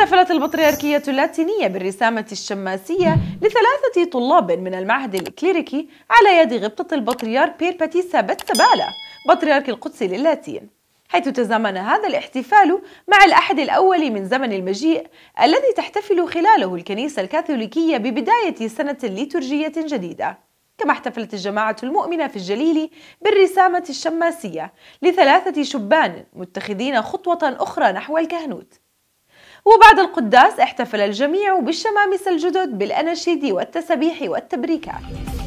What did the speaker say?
احتفلت البطريركية اللاتينية بالرسامة الشماسية لثلاثة طلاب من المعهد الكليريكي على يد غبطة البطريرك بير باتيسا بتسبالة بطريرك القدس للاتين حيث تزامن هذا الاحتفال مع الأحد الأول من زمن المجيء الذي تحتفل خلاله الكنيسة الكاثوليكية ببداية سنة ليتورجية جديدة كما احتفلت الجماعة المؤمنة في الجليل بالرسامة الشماسية لثلاثة شبان متخذين خطوة أخرى نحو الكهنوت وبعد القداس احتفل الجميع بالشمامسة الجدد بالأناشيد والتسبيح والتبريكات